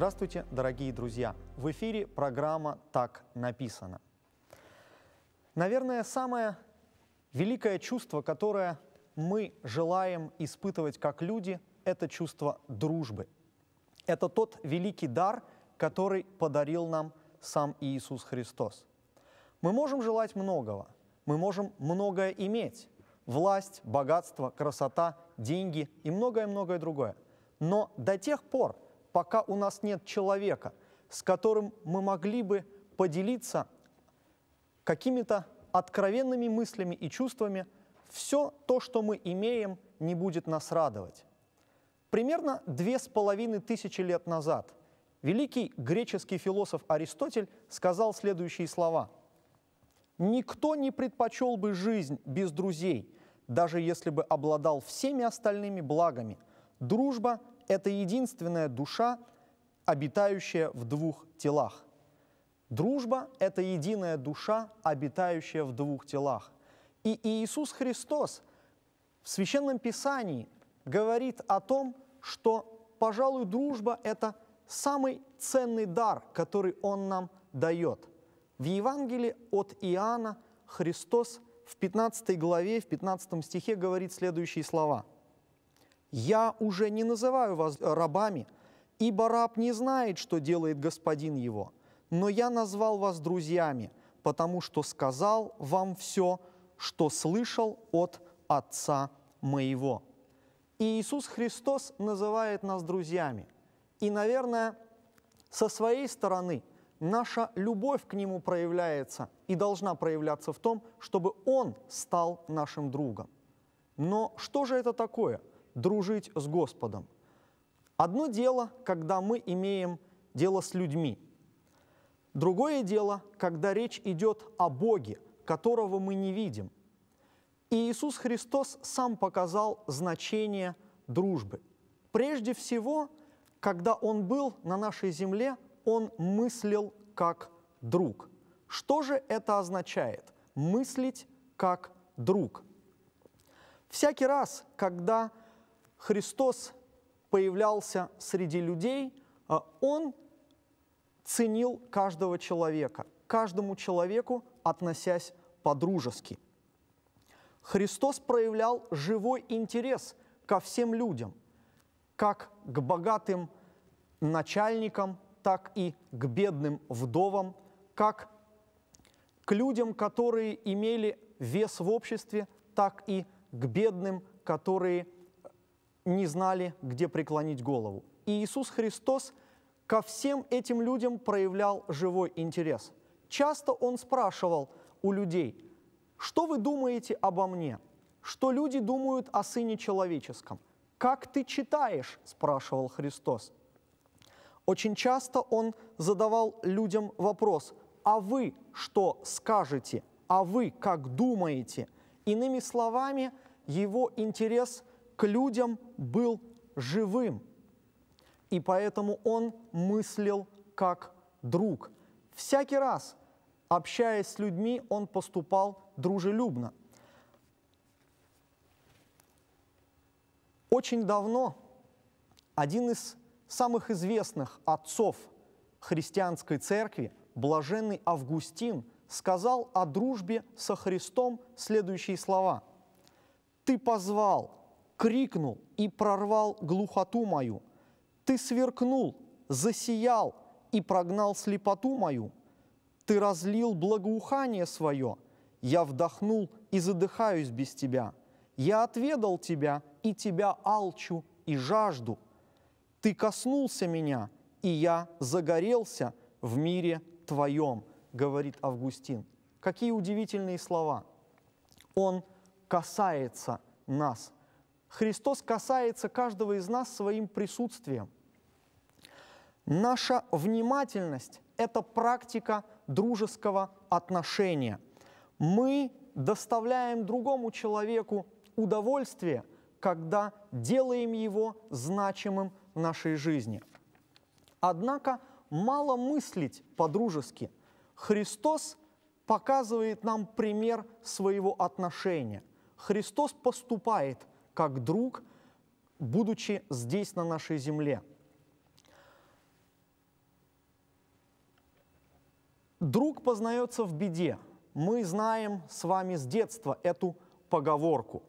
Здравствуйте, дорогие друзья! В эфире программа «Так написано». Наверное, самое великое чувство, которое мы желаем испытывать как люди, это чувство дружбы. Это тот великий дар, который подарил нам сам Иисус Христос. Мы можем желать многого, мы можем многое иметь – власть, богатство, красота, деньги и многое-многое другое. Но до тех пор, пока у нас нет человека, с которым мы могли бы поделиться какими-то откровенными мыслями и чувствами, все то, что мы имеем, не будет нас радовать. Примерно две с половиной тысячи лет назад великий греческий философ Аристотель сказал следующие слова. «Никто не предпочел бы жизнь без друзей, даже если бы обладал всеми остальными благами. Дружба это единственная душа, обитающая в двух телах. Дружба – это единая душа, обитающая в двух телах. И Иисус Христос в Священном Писании говорит о том, что, пожалуй, дружба – это самый ценный дар, который Он нам дает. В Евангелии от Иоанна Христос в 15 главе, в 15 стихе говорит следующие слова – «Я уже не называю вас э, рабами, ибо раб не знает, что делает господин его, но я назвал вас друзьями, потому что сказал вам все, что слышал от Отца моего». И Иисус Христос называет нас друзьями. И, наверное, со своей стороны наша любовь к Нему проявляется и должна проявляться в том, чтобы Он стал нашим другом. Но что же это такое – дружить с Господом. Одно дело, когда мы имеем дело с людьми. Другое дело, когда речь идет о Боге, которого мы не видим. И Иисус Христос сам показал значение дружбы. Прежде всего, когда Он был на нашей земле, Он мыслил как друг. Что же это означает? Мыслить как друг. Всякий раз, когда Христос появлялся среди людей, а он ценил каждого человека, каждому человеку относясь по-дружески. Христос проявлял живой интерес ко всем людям, как к богатым начальникам, так и к бедным вдовам, как к людям, которые имели вес в обществе, так и к бедным, которые не знали, где преклонить голову. И Иисус Христос ко всем этим людям проявлял живой интерес. Часто он спрашивал у людей, что вы думаете обо мне? Что люди думают о Сыне Человеческом? Как ты читаешь? спрашивал Христос. Очень часто он задавал людям вопрос, а вы что скажете? А вы как думаете? Иными словами, его интерес – к людям был живым, и поэтому он мыслил как друг. Всякий раз, общаясь с людьми, он поступал дружелюбно. Очень давно один из самых известных отцов христианской церкви, блаженный Августин, сказал о дружбе со Христом следующие слова. «Ты позвал крикнул и прорвал глухоту мою. Ты сверкнул, засиял и прогнал слепоту мою. Ты разлил благоухание свое. Я вдохнул и задыхаюсь без тебя. Я отведал тебя и тебя алчу и жажду. Ты коснулся меня, и я загорелся в мире твоем, говорит Августин. Какие удивительные слова. Он касается нас, Христос касается каждого из нас своим присутствием. Наша внимательность – это практика дружеского отношения. Мы доставляем другому человеку удовольствие, когда делаем его значимым в нашей жизни. Однако мало мыслить по-дружески. Христос показывает нам пример своего отношения. Христос поступает как друг, будучи здесь, на нашей земле. Друг познается в беде. Мы знаем с вами с детства эту поговорку.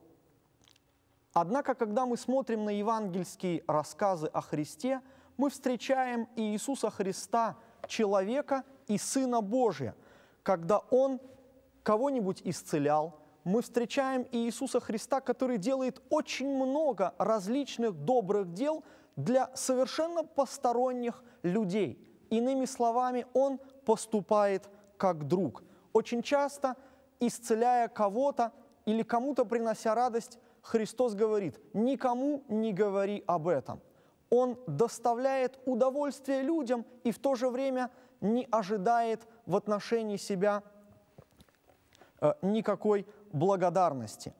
Однако, когда мы смотрим на евангельские рассказы о Христе, мы встречаем и Иисуса Христа, человека и Сына Божия, когда Он кого-нибудь исцелял, мы встречаем Иисуса Христа, который делает очень много различных добрых дел для совершенно посторонних людей. Иными словами, Он поступает как друг. Очень часто, исцеляя кого-то или кому-то принося радость, Христос говорит, никому не говори об этом. Он доставляет удовольствие людям и в то же время не ожидает в отношении себя э, никакой благодарности.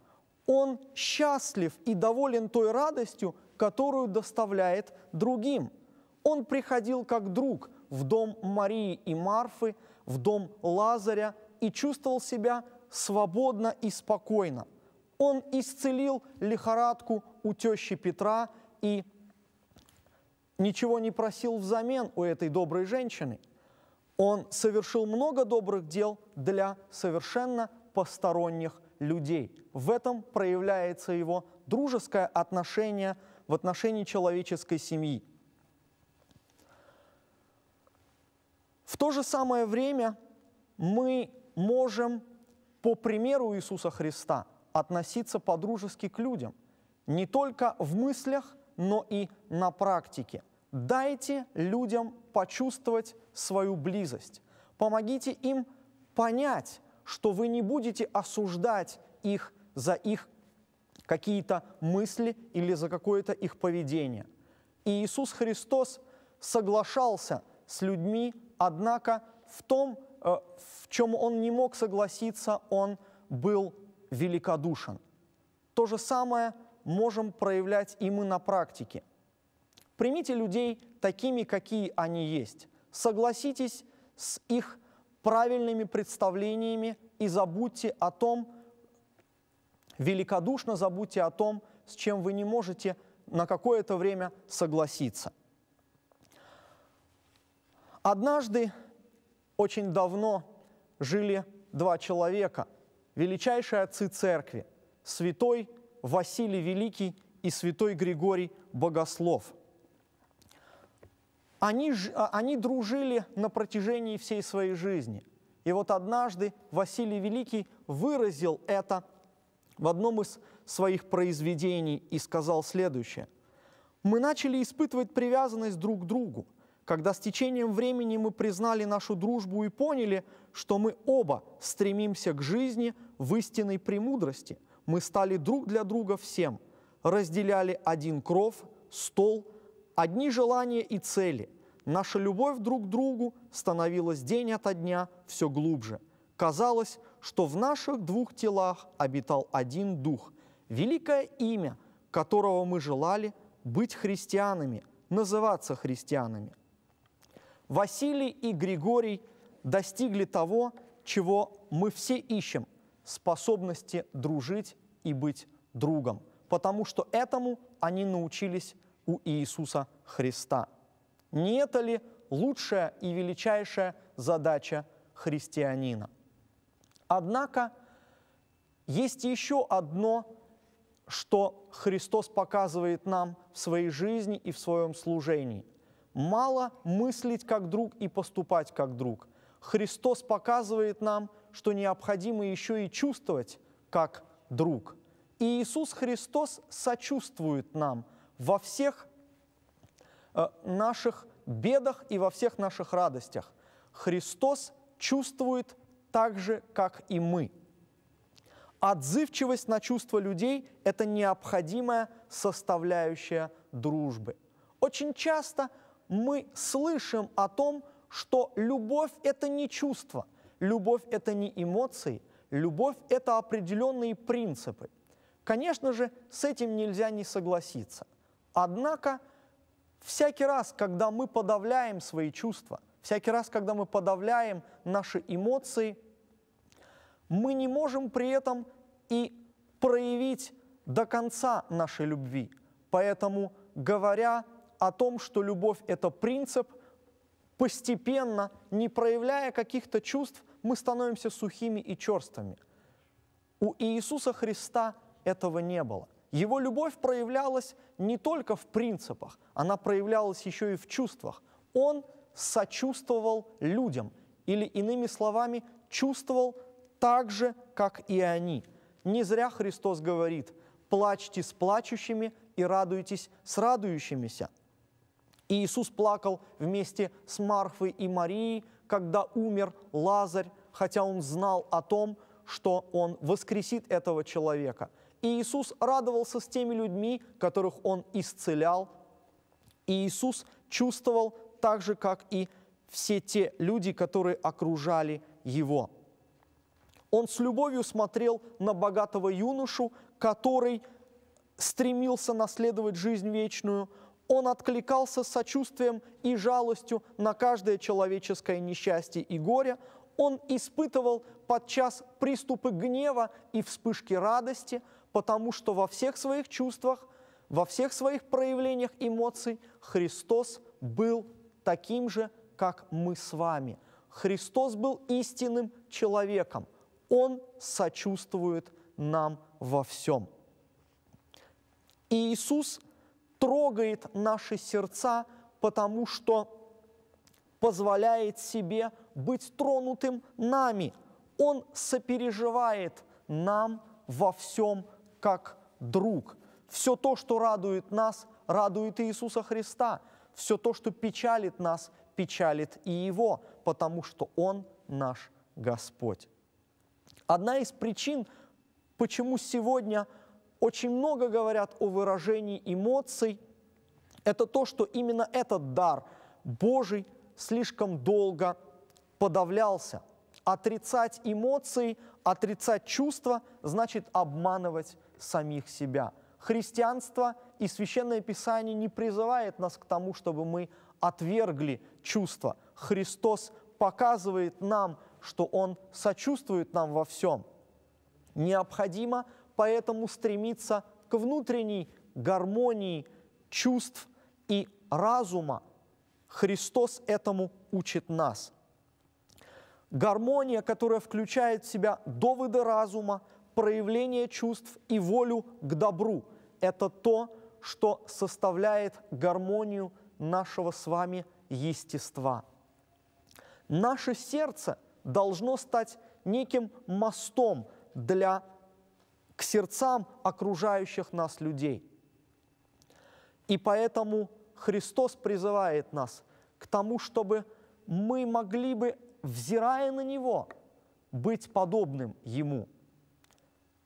Он счастлив и доволен той радостью, которую доставляет другим. Он приходил как друг в дом Марии и Марфы, в дом Лазаря и чувствовал себя свободно и спокойно. Он исцелил лихорадку у тещи Петра и ничего не просил взамен у этой доброй женщины. Он совершил много добрых дел для совершенно посторонних людей. В этом проявляется его дружеское отношение в отношении человеческой семьи. В то же самое время мы можем, по примеру Иисуса Христа, относиться по-дружески к людям, не только в мыслях, но и на практике. Дайте людям почувствовать свою близость, помогите им понять, что вы не будете осуждать их за их какие-то мысли или за какое-то их поведение. И Иисус Христос соглашался с людьми, однако в том, э, в чем он не мог согласиться, он был великодушен. То же самое можем проявлять и мы на практике. Примите людей такими, какие они есть. Согласитесь с их правильными представлениями и забудьте о том, великодушно забудьте о том, с чем вы не можете на какое-то время согласиться. Однажды, очень давно, жили два человека, величайшие отцы церкви, святой Василий Великий и святой Григорий Богослов – они, а, они дружили на протяжении всей своей жизни. И вот однажды Василий Великий выразил это в одном из своих произведений и сказал следующее. «Мы начали испытывать привязанность друг к другу, когда с течением времени мы признали нашу дружбу и поняли, что мы оба стремимся к жизни в истинной премудрости. Мы стали друг для друга всем, разделяли один кров, стол, одни желания и цели – Наша любовь друг к другу становилась день ото дня все глубже. Казалось, что в наших двух телах обитал один дух, великое имя, которого мы желали быть христианами, называться христианами. Василий и Григорий достигли того, чего мы все ищем – способности дружить и быть другом, потому что этому они научились у Иисуса Христа – не это ли лучшая и величайшая задача христианина? Однако есть еще одно, что Христос показывает нам в своей жизни и в своем служении. Мало мыслить как друг и поступать как друг. Христос показывает нам, что необходимо еще и чувствовать как друг. И Иисус Христос сочувствует нам во всех Э, наших бедах и во всех наших радостях. Христос чувствует так же, как и мы. Отзывчивость на чувства людей – это необходимая составляющая дружбы. Очень часто мы слышим о том, что любовь – это не чувство, любовь – это не эмоции, любовь – это определенные принципы. Конечно же, с этим нельзя не согласиться. Однако – Всякий раз, когда мы подавляем свои чувства, всякий раз, когда мы подавляем наши эмоции, мы не можем при этом и проявить до конца нашей любви. Поэтому, говоря о том, что любовь – это принцип, постепенно, не проявляя каких-то чувств, мы становимся сухими и черствыми. У Иисуса Христа этого не было – его любовь проявлялась не только в принципах, она проявлялась еще и в чувствах. Он сочувствовал людям, или иными словами, чувствовал так же, как и они. Не зря Христос говорит «плачьте с плачущими и радуйтесь с радующимися». И Иисус плакал вместе с Марфой и Марией, когда умер Лазарь, хотя он знал о том, что он воскресит этого человека – и Иисус радовался с теми людьми, которых Он исцелял. И Иисус чувствовал так же, как и все те люди, которые окружали Его. Он с любовью смотрел на богатого юношу, который стремился наследовать жизнь вечную. Он откликался с сочувствием и жалостью на каждое человеческое несчастье и горе. Он испытывал подчас приступы гнева и вспышки радости – потому что во всех своих чувствах, во всех своих проявлениях эмоций Христос был таким же, как мы с вами. Христос был истинным человеком. Он сочувствует нам во всем. И Иисус трогает наши сердца, потому что позволяет себе быть тронутым нами. Он сопереживает нам во всем как друг. Все то, что радует нас, радует и Иисуса Христа. Все то, что печалит нас, печалит и Его, потому что Он наш Господь. Одна из причин, почему сегодня очень много говорят о выражении эмоций, это то, что именно этот дар Божий слишком долго подавлялся. Отрицать эмоции, отрицать чувства, значит обманывать самих себя. Христианство и Священное Писание не призывает нас к тому, чтобы мы отвергли чувства. Христос показывает нам, что Он сочувствует нам во всем. Необходимо поэтому стремиться к внутренней гармонии чувств и разума. Христос этому учит нас. Гармония, которая включает в себя доводы разума, проявление чувств и волю к добру. Это то, что составляет гармонию нашего с вами естества. Наше сердце должно стать неким мостом для, к сердцам окружающих нас людей. И поэтому Христос призывает нас к тому, чтобы мы могли бы, взирая на Него, быть подобным Ему –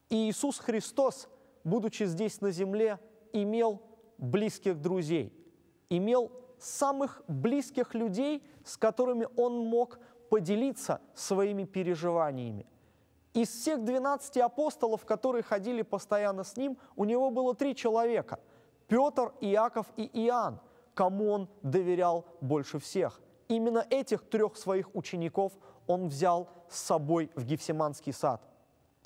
и Иисус Христос, будучи здесь на земле, имел близких друзей, имел самых близких людей, с которыми он мог поделиться своими переживаниями. Из всех 12 апостолов, которые ходили постоянно с ним, у него было три человека – Петр, Иаков и Иоанн, кому он доверял больше всех. Именно этих трех своих учеников он взял с собой в Гефсиманский сад –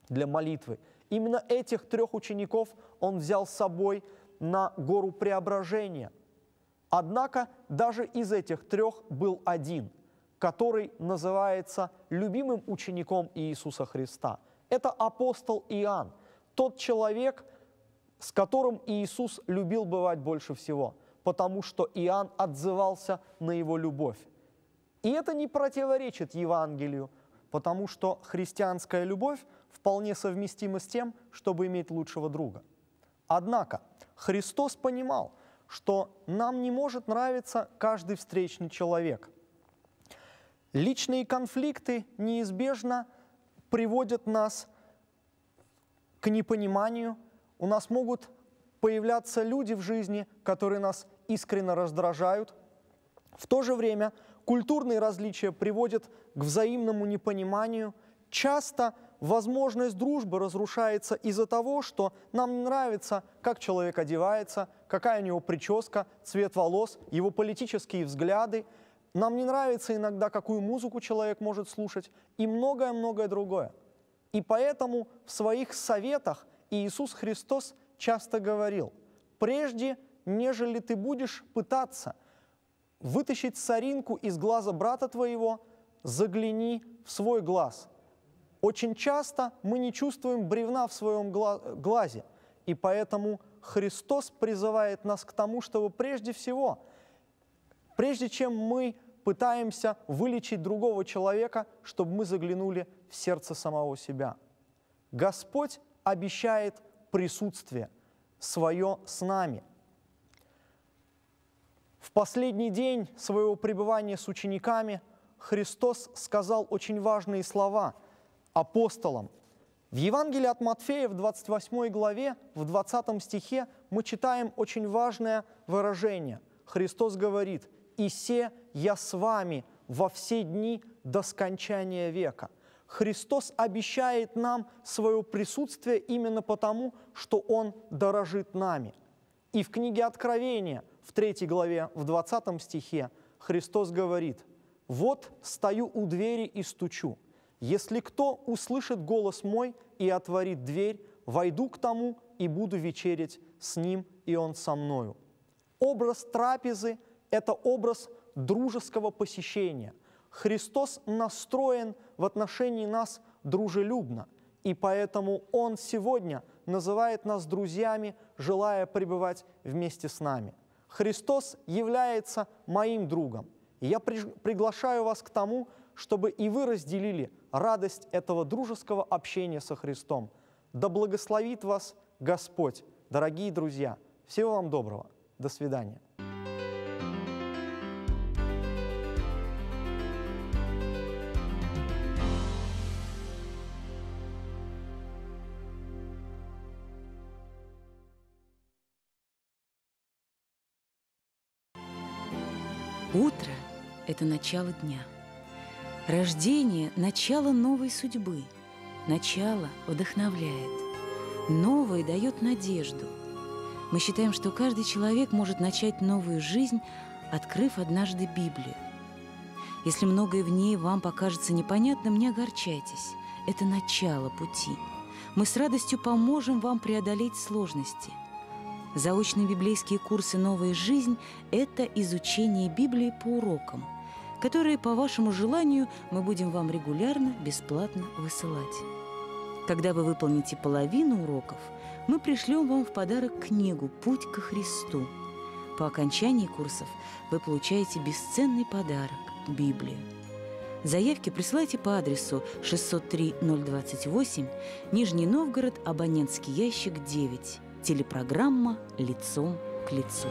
для молитвы. Именно этих трех учеников он взял с собой на гору преображения. Однако даже из этих трех был один, который называется любимым учеником Иисуса Христа. Это апостол Иоанн, тот человек, с которым Иисус любил бывать больше всего, потому что Иоанн отзывался на его любовь. И это не противоречит Евангелию, потому что христианская любовь – вполне совместимо с тем, чтобы иметь лучшего друга. Однако Христос понимал, что нам не может нравиться каждый встречный человек. Личные конфликты неизбежно приводят нас к непониманию. У нас могут появляться люди в жизни, которые нас искренне раздражают. В то же время культурные различия приводят к взаимному непониманию. Часто – возможность дружбы разрушается из-за того, что нам не нравится, как человек одевается, какая у него прическа, цвет волос, его политические взгляды. Нам не нравится иногда, какую музыку человек может слушать и многое-многое другое. И поэтому в своих советах Иисус Христос часто говорил, прежде, нежели ты будешь пытаться вытащить соринку из глаза брата твоего, загляни в свой глаз – очень часто мы не чувствуем бревна в своем глазе, и поэтому Христос призывает нас к тому, чтобы прежде всего, прежде чем мы пытаемся вылечить другого человека, чтобы мы заглянули в сердце самого себя. Господь обещает присутствие свое с нами. В последний день своего пребывания с учениками Христос сказал очень важные слова – апостолом. В Евангелии от Матфея в 28 главе, в 20 стихе мы читаем очень важное выражение. Христос говорит, «И се я с вами во все дни до скончания века». Христос обещает нам свое присутствие именно потому, что Он дорожит нами. И в книге Откровения, в 3 главе, в 20 стихе, Христос говорит, «Вот стою у двери и стучу, если кто услышит голос мой и отворит дверь, войду к тому и буду вечерить с ним, и он со мною». Образ трапезы – это образ дружеского посещения. Христос настроен в отношении нас дружелюбно, и поэтому Он сегодня называет нас друзьями, желая пребывать вместе с нами. Христос является моим другом – и я при, приглашаю вас к тому, чтобы и вы разделили радость этого дружеского общения со Христом. Да благословит вас Господь, дорогие друзья. Всего вам доброго. До свидания. это начало дня. Рождение – начало новой судьбы. Начало вдохновляет. Новое дает надежду. Мы считаем, что каждый человек может начать новую жизнь, открыв однажды Библию. Если многое в ней вам покажется непонятным, не огорчайтесь. Это начало пути. Мы с радостью поможем вам преодолеть сложности – Заочные библейские курсы «Новая жизнь» — это изучение Библии по урокам — которые по вашему желанию мы будем вам регулярно, бесплатно высылать. Когда вы выполните половину уроков, мы пришлем вам в подарок книгу «Путь ко Христу». По окончании курсов вы получаете бесценный подарок – Библию. Заявки присылайте по адресу 603-028, Нижний Новгород, абонентский ящик 9, телепрограмма «Лицом к лицу».